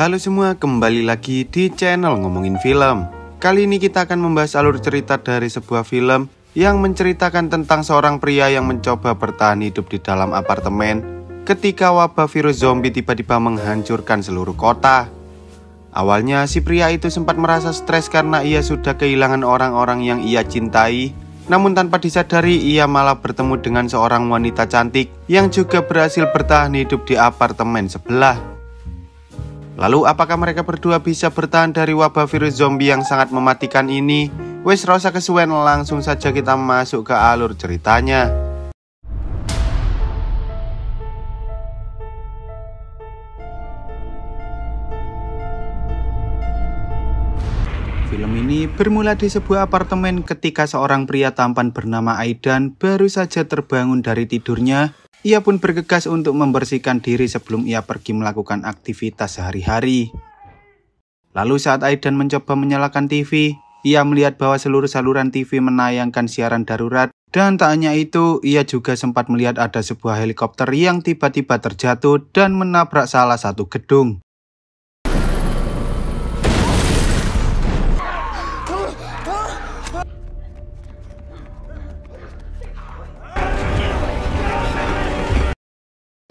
Halo semua, kembali lagi di channel Ngomongin Film. Kali ini kita akan membahas alur cerita dari sebuah film yang menceritakan tentang seorang pria yang mencoba bertahan hidup di dalam apartemen ketika wabah virus zombie tiba-tiba menghancurkan seluruh kota. Awalnya si pria itu sempat merasa stres karena ia sudah kehilangan orang-orang yang ia cintai namun tanpa disadari ia malah bertemu dengan seorang wanita cantik yang juga berhasil bertahan hidup di apartemen sebelah. Lalu apakah mereka berdua bisa bertahan dari wabah virus zombie yang sangat mematikan ini? Wes rasa kesuwen langsung saja kita masuk ke alur ceritanya. Film ini bermula di sebuah apartemen ketika seorang pria tampan bernama Aidan baru saja terbangun dari tidurnya ia pun bergegas untuk membersihkan diri sebelum ia pergi melakukan aktivitas sehari-hari. Lalu saat Aidan mencoba menyalakan TV, ia melihat bahwa seluruh saluran TV menayangkan siaran darurat dan tak hanya itu, ia juga sempat melihat ada sebuah helikopter yang tiba-tiba terjatuh dan menabrak salah satu gedung.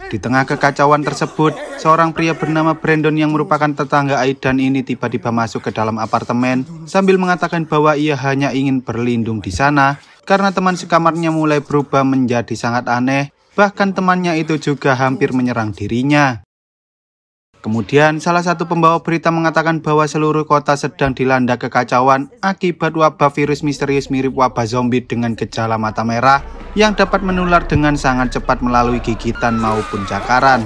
Di tengah kekacauan tersebut, seorang pria bernama Brandon yang merupakan tetangga Aidan ini tiba-tiba masuk ke dalam apartemen sambil mengatakan bahwa ia hanya ingin berlindung di sana karena teman sekamarnya mulai berubah menjadi sangat aneh, bahkan temannya itu juga hampir menyerang dirinya. Kemudian salah satu pembawa berita mengatakan bahwa seluruh kota sedang dilanda kekacauan akibat wabah virus misterius mirip wabah zombie dengan gejala mata merah yang dapat menular dengan sangat cepat melalui gigitan maupun cakaran.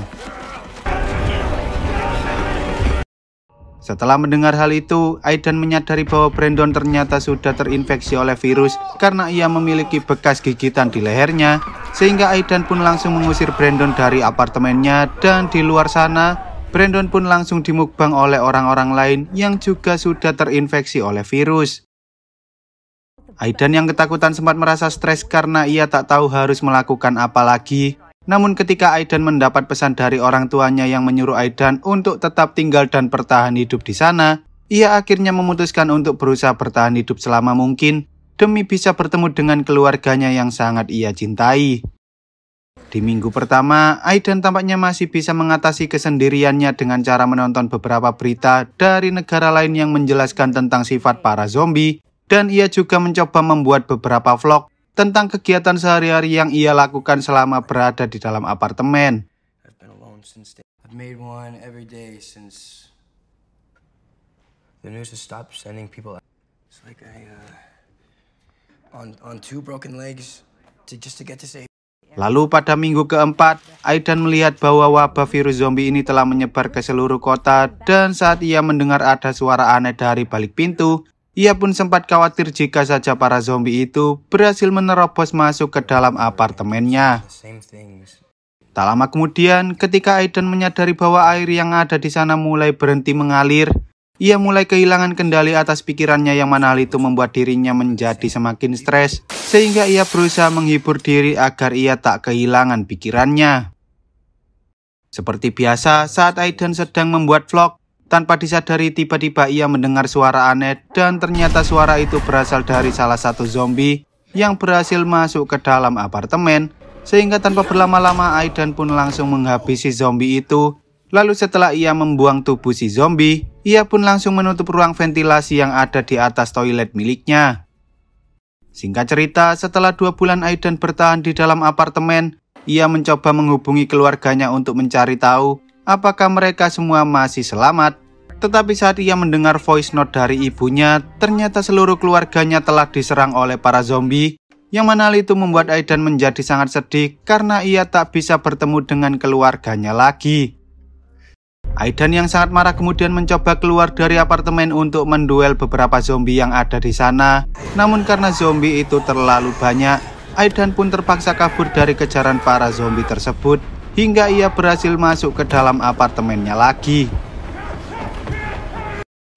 Setelah mendengar hal itu, Aidan menyadari bahwa Brandon ternyata sudah terinfeksi oleh virus karena ia memiliki bekas gigitan di lehernya, sehingga Aidan pun langsung mengusir Brandon dari apartemennya dan di luar sana, Brandon pun langsung dimukbang oleh orang-orang lain yang juga sudah terinfeksi oleh virus. Aidan yang ketakutan sempat merasa stres karena ia tak tahu harus melakukan apa lagi. Namun ketika Aidan mendapat pesan dari orang tuanya yang menyuruh Aidan untuk tetap tinggal dan bertahan hidup di sana, ia akhirnya memutuskan untuk berusaha bertahan hidup selama mungkin demi bisa bertemu dengan keluarganya yang sangat ia cintai. Di minggu pertama, Aidan tampaknya masih bisa mengatasi kesendiriannya dengan cara menonton beberapa berita dari negara lain yang menjelaskan tentang sifat para zombie, dan ia juga mencoba membuat beberapa vlog tentang kegiatan sehari-hari yang ia lakukan selama berada di dalam apartemen. Ya. Lalu pada minggu keempat, Aidan melihat bahwa wabah virus zombie ini telah menyebar ke seluruh kota dan saat ia mendengar ada suara aneh dari balik pintu, ia pun sempat khawatir jika saja para zombie itu berhasil menerobos masuk ke dalam apartemennya. Tak lama kemudian, ketika Aidan menyadari bahwa air yang ada di sana mulai berhenti mengalir, ia mulai kehilangan kendali atas pikirannya yang mana hal itu membuat dirinya menjadi semakin stres, sehingga ia berusaha menghibur diri agar ia tak kehilangan pikirannya. Seperti biasa, saat Aiden sedang membuat vlog, tanpa disadari tiba-tiba ia mendengar suara aneh dan ternyata suara itu berasal dari salah satu zombie yang berhasil masuk ke dalam apartemen sehingga tanpa berlama-lama Aiden pun langsung menghabisi zombie itu Lalu setelah ia membuang tubuh si zombie, ia pun langsung menutup ruang ventilasi yang ada di atas toilet miliknya. Singkat cerita, setelah dua bulan Aiden bertahan di dalam apartemen, ia mencoba menghubungi keluarganya untuk mencari tahu apakah mereka semua masih selamat. Tetapi saat ia mendengar voice note dari ibunya, ternyata seluruh keluarganya telah diserang oleh para zombie yang mana hal itu membuat Aidan menjadi sangat sedih karena ia tak bisa bertemu dengan keluarganya lagi. Aidan yang sangat marah kemudian mencoba keluar dari apartemen untuk menduel beberapa zombie yang ada di sana. Namun karena zombie itu terlalu banyak, Aidan pun terpaksa kabur dari kejaran para zombie tersebut hingga ia berhasil masuk ke dalam apartemennya lagi.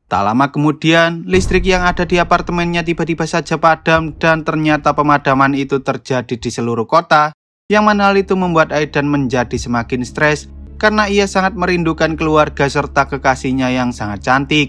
Tak lama kemudian, listrik yang ada di apartemennya tiba-tiba saja padam dan ternyata pemadaman itu terjadi di seluruh kota, yang mana hal itu membuat Aidan menjadi semakin stres karena ia sangat merindukan keluarga serta kekasihnya yang sangat cantik.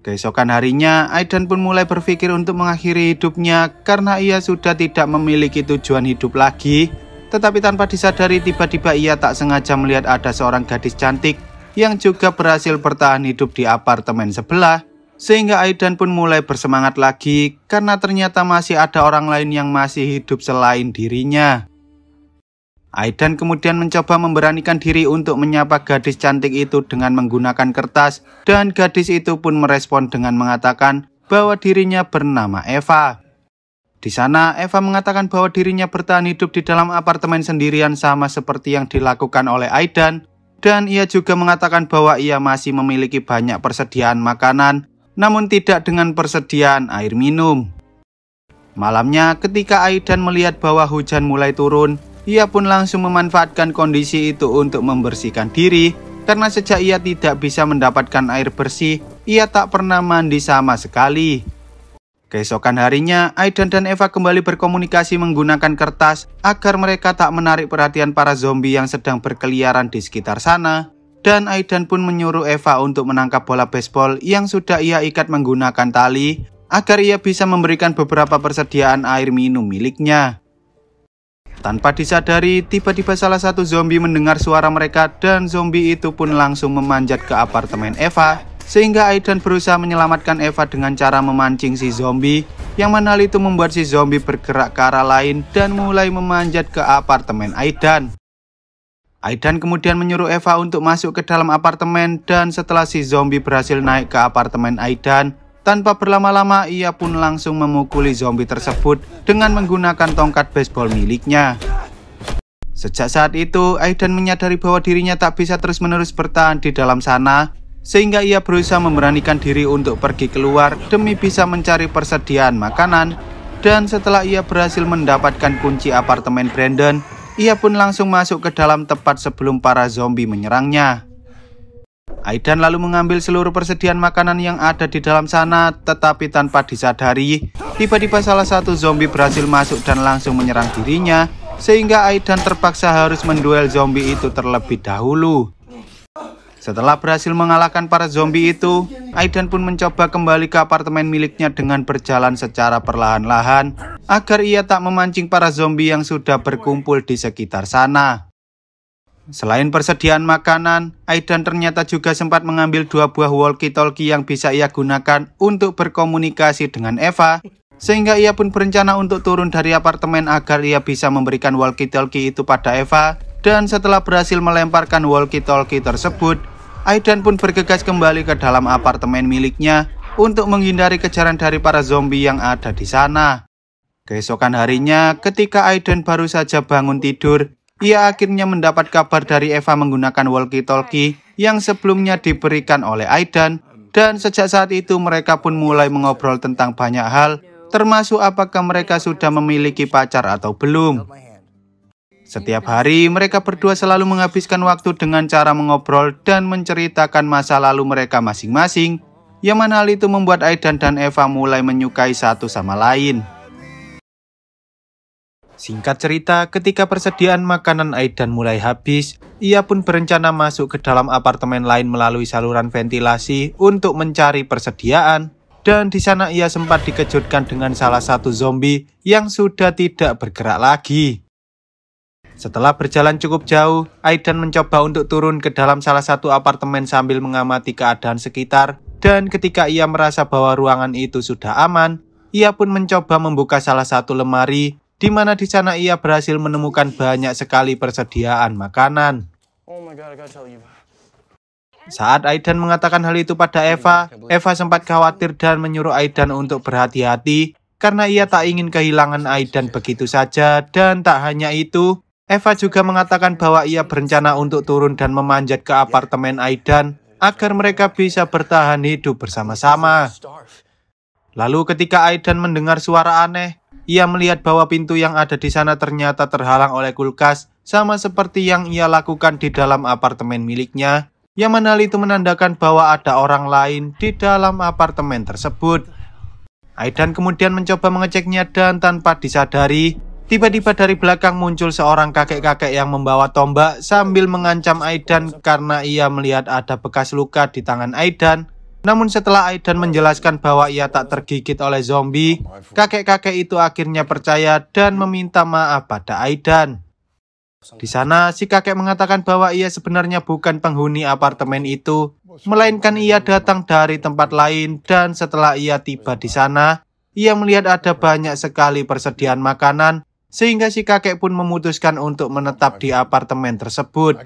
Keesokan harinya, Aidan pun mulai berpikir untuk mengakhiri hidupnya karena ia sudah tidak memiliki tujuan hidup lagi. Tetapi tanpa disadari, tiba-tiba ia tak sengaja melihat ada seorang gadis cantik yang juga berhasil bertahan hidup di apartemen sebelah. Sehingga Aidan pun mulai bersemangat lagi karena ternyata masih ada orang lain yang masih hidup selain dirinya. Aidan kemudian mencoba memberanikan diri untuk menyapa gadis cantik itu dengan menggunakan kertas dan gadis itu pun merespon dengan mengatakan bahwa dirinya bernama Eva. Di sana, Eva mengatakan bahwa dirinya bertahan hidup di dalam apartemen sendirian sama seperti yang dilakukan oleh Aidan dan ia juga mengatakan bahwa ia masih memiliki banyak persediaan makanan namun tidak dengan persediaan air minum. Malamnya ketika Aidan melihat bahwa hujan mulai turun, ia pun langsung memanfaatkan kondisi itu untuk membersihkan diri, karena sejak ia tidak bisa mendapatkan air bersih, ia tak pernah mandi sama sekali. Keesokan harinya, Aidan dan Eva kembali berkomunikasi menggunakan kertas agar mereka tak menarik perhatian para zombie yang sedang berkeliaran di sekitar sana. Dan Aidan pun menyuruh Eva untuk menangkap bola baseball yang sudah ia ikat menggunakan tali agar ia bisa memberikan beberapa persediaan air minum miliknya. Tanpa disadari, tiba-tiba salah satu zombie mendengar suara mereka dan zombie itu pun langsung memanjat ke apartemen Eva sehingga Aidan berusaha menyelamatkan Eva dengan cara memancing si zombie yang mana hal itu membuat si zombie bergerak ke arah lain dan mulai memanjat ke apartemen Aidan. Aidan kemudian menyuruh Eva untuk masuk ke dalam apartemen dan setelah si zombie berhasil naik ke apartemen Aidan, tanpa berlama-lama, ia pun langsung memukuli zombie tersebut dengan menggunakan tongkat baseball miliknya. Sejak saat itu, Aiden menyadari bahwa dirinya tak bisa terus-menerus bertahan di dalam sana, sehingga ia berusaha memberanikan diri untuk pergi keluar demi bisa mencari persediaan makanan. Dan setelah ia berhasil mendapatkan kunci apartemen Brandon, ia pun langsung masuk ke dalam tepat sebelum para zombie menyerangnya. Aidan lalu mengambil seluruh persediaan makanan yang ada di dalam sana, tetapi tanpa disadari, tiba-tiba salah satu zombie berhasil masuk dan langsung menyerang dirinya, sehingga Aidan terpaksa harus menduel zombie itu terlebih dahulu. Setelah berhasil mengalahkan para zombie itu, Aidan pun mencoba kembali ke apartemen miliknya dengan berjalan secara perlahan-lahan agar ia tak memancing para zombie yang sudah berkumpul di sekitar sana. Selain persediaan makanan, Aidan ternyata juga sempat mengambil dua buah walkie-talkie yang bisa ia gunakan untuk berkomunikasi dengan Eva, sehingga ia pun berencana untuk turun dari apartemen agar ia bisa memberikan walkie-talkie itu pada Eva. Dan setelah berhasil melemparkan walkie-talkie tersebut, Aidan pun bergegas kembali ke dalam apartemen miliknya untuk menghindari kejaran dari para zombie yang ada di sana. Keesokan harinya, ketika Aiden baru saja bangun tidur, ia akhirnya mendapat kabar dari Eva menggunakan walkie-talkie yang sebelumnya diberikan oleh Aidan dan sejak saat itu mereka pun mulai mengobrol tentang banyak hal termasuk apakah mereka sudah memiliki pacar atau belum. Setiap hari mereka berdua selalu menghabiskan waktu dengan cara mengobrol dan menceritakan masa lalu mereka masing-masing yang mana hal itu membuat Aidan dan Eva mulai menyukai satu sama lain. Singkat cerita, ketika persediaan makanan Aidan mulai habis, ia pun berencana masuk ke dalam apartemen lain melalui saluran ventilasi untuk mencari persediaan. Dan di sana ia sempat dikejutkan dengan salah satu zombie yang sudah tidak bergerak lagi. Setelah berjalan cukup jauh, Aidan mencoba untuk turun ke dalam salah satu apartemen sambil mengamati keadaan sekitar. Dan ketika ia merasa bahwa ruangan itu sudah aman, ia pun mencoba membuka salah satu lemari di mana di sana ia berhasil menemukan banyak sekali persediaan makanan. Oh Saat Aidan mengatakan hal itu pada oh Eva, Eva sempat khawatir dan menyuruh Aidan untuk berhati-hati karena ia tak ingin kehilangan Aidan begitu saja dan tak hanya itu, Eva juga mengatakan bahwa ia berencana untuk turun dan memanjat ke apartemen Aidan agar mereka bisa bertahan hidup bersama-sama. Lalu ketika Aidan mendengar suara aneh, ia melihat bahwa pintu yang ada di sana ternyata terhalang oleh kulkas, sama seperti yang ia lakukan di dalam apartemen miliknya, yang mana itu menandakan bahwa ada orang lain di dalam apartemen tersebut. Aidan kemudian mencoba mengeceknya dan tanpa disadari, tiba-tiba dari belakang muncul seorang kakek-kakek yang membawa tombak sambil mengancam Aidan karena ia melihat ada bekas luka di tangan Aidan namun setelah Aidan menjelaskan bahwa ia tak tergigit oleh zombie, oh, kakek-kakek itu akhirnya percaya dan meminta maaf pada Aidan. Di sana, si kakek mengatakan bahwa ia sebenarnya bukan penghuni apartemen itu, melainkan ia datang dari tempat lain dan setelah ia tiba di sana, ia melihat ada banyak sekali persediaan makanan, sehingga si kakek pun memutuskan untuk menetap di apartemen tersebut.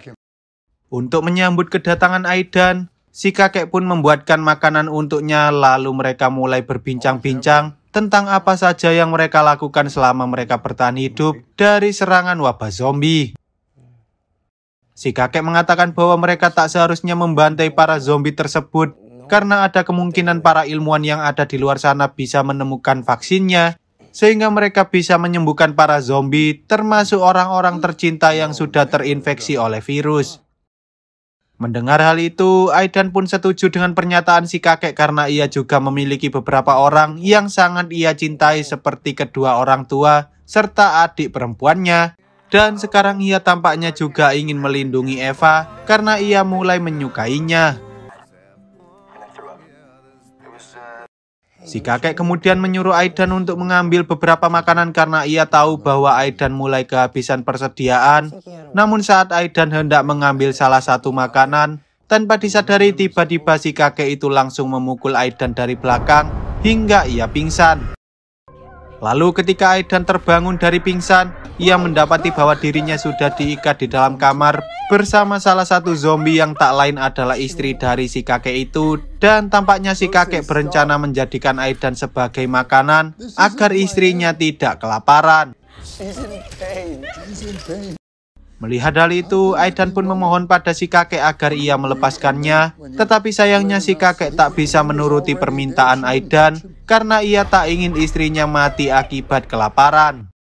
Untuk menyambut kedatangan Aidan, Si kakek pun membuatkan makanan untuknya lalu mereka mulai berbincang-bincang tentang apa saja yang mereka lakukan selama mereka bertahan hidup dari serangan wabah zombie. Si kakek mengatakan bahwa mereka tak seharusnya membantai para zombie tersebut karena ada kemungkinan para ilmuwan yang ada di luar sana bisa menemukan vaksinnya sehingga mereka bisa menyembuhkan para zombie termasuk orang-orang tercinta yang sudah terinfeksi oleh virus. Mendengar hal itu, Aidan pun setuju dengan pernyataan si kakek karena ia juga memiliki beberapa orang yang sangat ia cintai seperti kedua orang tua serta adik perempuannya. Dan sekarang ia tampaknya juga ingin melindungi Eva karena ia mulai menyukainya. Si kakek kemudian menyuruh Aidan untuk mengambil beberapa makanan karena ia tahu bahwa Aidan mulai kehabisan persediaan. Namun saat Aidan hendak mengambil salah satu makanan, tanpa disadari tiba-tiba si kakek itu langsung memukul Aidan dari belakang hingga ia pingsan. Lalu ketika Aidan terbangun dari pingsan, ia mendapati bahwa dirinya sudah diikat di dalam kamar bersama salah satu zombie yang tak lain adalah istri dari si kakek itu dan tampaknya si kakek berencana menjadikan Aidan sebagai makanan agar istrinya tidak kelaparan. Melihat hal itu, Aidan pun memohon pada si kakek agar ia melepaskannya, tetapi sayangnya si kakek tak bisa menuruti permintaan Aidan karena ia tak ingin istrinya mati akibat kelaparan.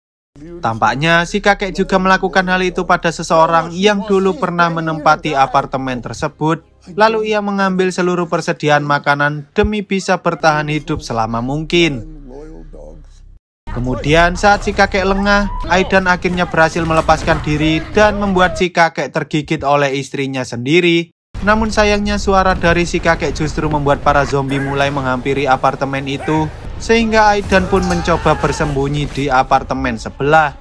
Tampaknya si kakek juga melakukan hal itu pada seseorang yang dulu pernah menempati apartemen tersebut, lalu ia mengambil seluruh persediaan makanan demi bisa bertahan hidup selama mungkin. Kemudian saat si kakek lengah, Aidan akhirnya berhasil melepaskan diri dan membuat si kakek tergigit oleh istrinya sendiri. Namun sayangnya suara dari si kakek justru membuat para zombie mulai menghampiri apartemen itu sehingga Aidan pun mencoba bersembunyi di apartemen sebelah.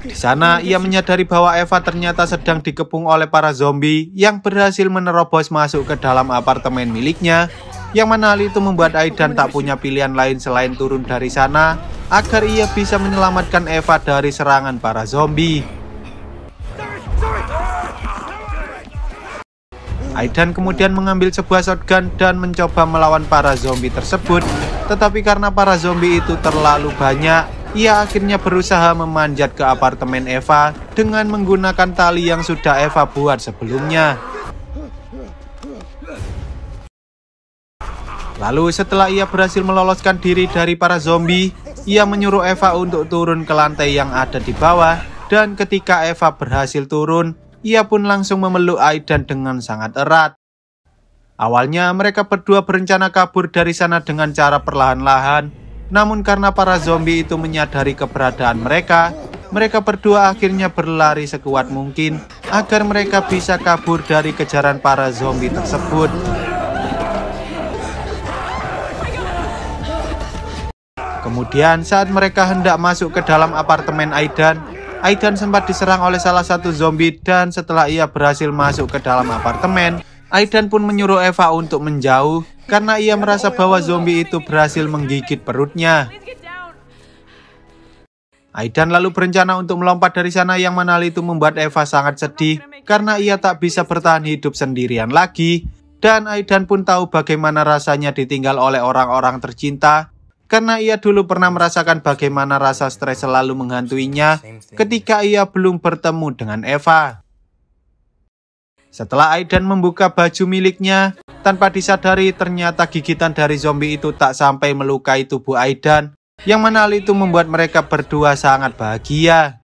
Di sana, ia menyadari bahwa Eva ternyata sedang dikepung oleh para zombie yang berhasil menerobos masuk ke dalam apartemen miliknya yang mana hal itu membuat Aidan tak punya pilihan lain selain turun dari sana agar ia bisa menyelamatkan Eva dari serangan para zombie. Aidan kemudian mengambil sebuah shotgun dan mencoba melawan para zombie tersebut, tetapi karena para zombie itu terlalu banyak, ia akhirnya berusaha memanjat ke apartemen Eva dengan menggunakan tali yang sudah Eva buat sebelumnya. Lalu setelah ia berhasil meloloskan diri dari para zombie, ia menyuruh Eva untuk turun ke lantai yang ada di bawah dan ketika Eva berhasil turun, ia pun langsung memeluk Aidan dengan sangat erat. Awalnya mereka berdua berencana kabur dari sana dengan cara perlahan-lahan, namun karena para zombie itu menyadari keberadaan mereka, mereka berdua akhirnya berlari sekuat mungkin agar mereka bisa kabur dari kejaran para zombie tersebut. Kemudian saat mereka hendak masuk ke dalam apartemen Aidan, Aidan sempat diserang oleh salah satu zombie dan setelah ia berhasil masuk ke dalam apartemen, Aidan pun menyuruh Eva untuk menjauh karena ia merasa bahwa zombie itu berhasil menggigit perutnya. Aidan lalu berencana untuk melompat dari sana yang mana hal itu membuat Eva sangat sedih karena ia tak bisa bertahan hidup sendirian lagi. Dan Aidan pun tahu bagaimana rasanya ditinggal oleh orang-orang tercinta karena ia dulu pernah merasakan bagaimana rasa stres selalu menghantuinya ketika ia belum bertemu dengan Eva. Setelah Aidan membuka baju miliknya, tanpa disadari ternyata gigitan dari zombie itu tak sampai melukai tubuh Aidan, yang mana hal itu membuat mereka berdua sangat bahagia.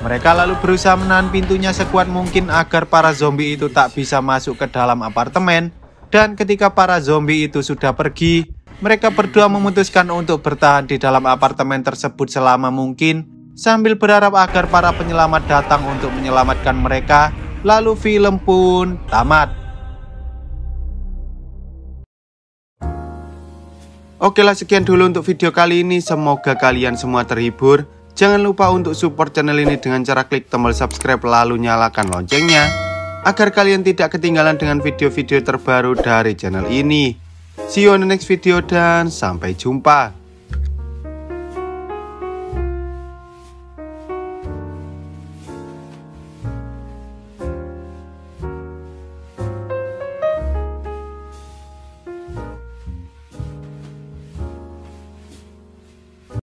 Mereka lalu berusaha menahan pintunya sekuat mungkin agar para zombie itu tak bisa masuk ke dalam apartemen, dan ketika para zombie itu sudah pergi, mereka berdua memutuskan untuk bertahan di dalam apartemen tersebut selama mungkin sambil berharap agar para penyelamat datang untuk menyelamatkan mereka. Lalu film pun tamat. Oke lah sekian dulu untuk video kali ini Semoga kalian semua terhibur Jangan lupa untuk support channel ini dengan cara klik tombol subscribe lalu nyalakan loncengnya Agar kalian tidak ketinggalan dengan video-video terbaru dari channel ini See you on the next video dan sampai jumpa.